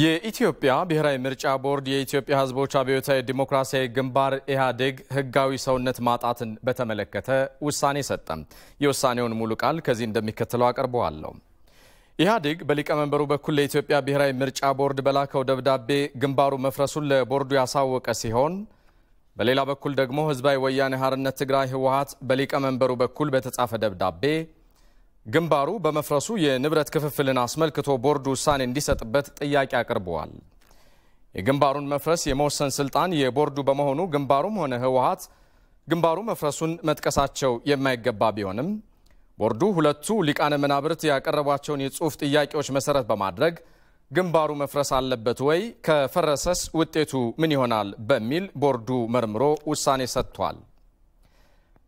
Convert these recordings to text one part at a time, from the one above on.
የኢትዮጵያ ብሔራዊ ምርጫ ቦርድ የኢትዮጵያ ሕዝቦች አብዮታዊ ዲሞክራሲያዊ ግንባር ኢህአዴግ ህጋዊ ሰውነት ማጣትን በተመለከተ ውሳኔ ሰጠም። የውሳኔውን ሙሉ ቃል ከዚህ እንደሚከተለው አቀርበዋለሁ። ኢህአዴግ በሊቀመንበሩ በኩል ለኢትዮጵያ ብሔራዊ ምርጫ ቦርድ በላከው ደብዳቤ ግንባሩ መፍረሱን ለቦርዱ ያሳወቀ ሲሆን በሌላ በኩል ደግሞ ህዝባዊ ወያኔ ሓርነት ትግራይ ህወሀት በሊቀመንበሩ በኩል በተጻፈ ደብዳቤ ግንባሩ በመፍረሱ የንብረት ክፍፍልን አስመልክቶ ቦርድ ውሳኔ እንዲሰጥበት ጥያቄ አቅርበዋል። የግንባሩን መፍረስ የመወሰን ስልጣን የቦርዱ በመሆኑ ግንባሩም ሆነ ህወሀት ግንባሩ መፍረሱን መጥቀሳቸው የማይገባ ቢሆንም ቦርዱ ሁለቱ ሊቃነ መናብርት ያቀረቧቸውን የጽሑፍ ጥያቄዎች መሰረት በማድረግ ግንባሩ መፍረስ አለበት ወይ፣ ከፈረሰስ ውጤቱ ምን ይሆናል በሚል ቦርዱ መርምሮ ውሳኔ ሰጥቷል።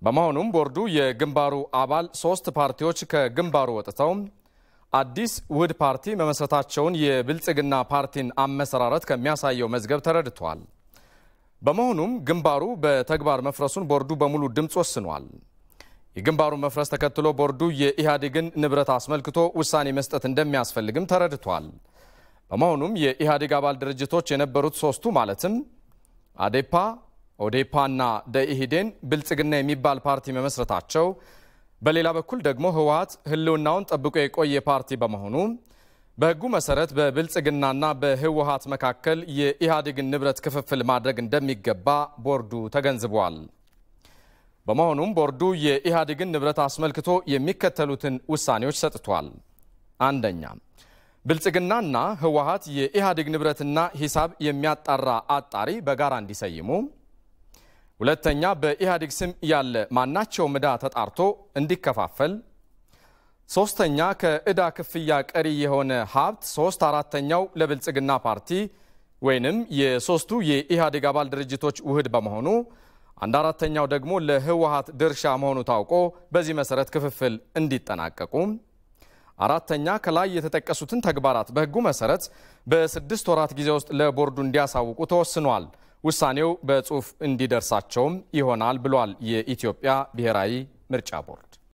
በመሆኑም ቦርዱ የግንባሩ አባል ሶስት ፓርቲዎች ከግንባሩ ወጥተው አዲስ ውህድ ፓርቲ መመስረታቸውን የብልጽግና ፓርቲን አመሰራረት ከሚያሳየው መዝገብ ተረድቷል። በመሆኑም ግንባሩ በተግባር መፍረሱን ቦርዱ በሙሉ ድምፅ ወስኗል። የግንባሩ መፍረስ ተከትሎ ቦርዱ የኢህአዴግን ንብረት አስመልክቶ ውሳኔ መስጠት እንደሚያስፈልግም ተረድቷል። በመሆኑም የኢህአዴግ አባል ድርጅቶች የነበሩት ሶስቱ ማለትም አዴፓ፣ ኦዴፓና ደኢህዴን ብልጽግና የሚባል ፓርቲ መመስረታቸው፣ በሌላ በኩል ደግሞ ህወሀት ህልውናውን ጠብቆ የቆየ ፓርቲ በመሆኑ በህጉ መሰረት በብልጽግናና በህወሀት መካከል የኢህአዴግን ንብረት ክፍፍል ማድረግ እንደሚገባ ቦርዱ ተገንዝቧል። በመሆኑም ቦርዱ የኢህአዴግን ንብረት አስመልክቶ የሚከተሉትን ውሳኔዎች ሰጥቷል። አንደኛ፣ ብልጽግናና ህወሀት የኢህአዴግ ንብረትና ሂሳብ የሚያጣራ አጣሪ በጋራ እንዲሰይሙ ሁለተኛ በኢህአዴግ ስም ያለ ማናቸውም ዕዳ ተጣርቶ እንዲከፋፈል፣ ሶስተኛ ከዕዳ ክፍያ ቀሪ የሆነ ሀብት ሶስት አራተኛው ለብልጽግና ፓርቲ ወይንም የሶስቱ የኢህአዴግ አባል ድርጅቶች ውህድ በመሆኑ አንድ አራተኛው ደግሞ ለህወሀት ድርሻ መሆኑ ታውቆ በዚህ መሰረት ክፍፍል እንዲጠናቀቁ፣ አራተኛ ከላይ የተጠቀሱትን ተግባራት በህጉ መሰረት በስድስት ወራት ጊዜ ውስጥ ለቦርዱ እንዲያሳውቁ ተወስኗል። ውሳኔው በጽሁፍ እንዲደርሳቸውም ይሆናል ብሏል የኢትዮጵያ ብሔራዊ ምርጫ ቦርድ።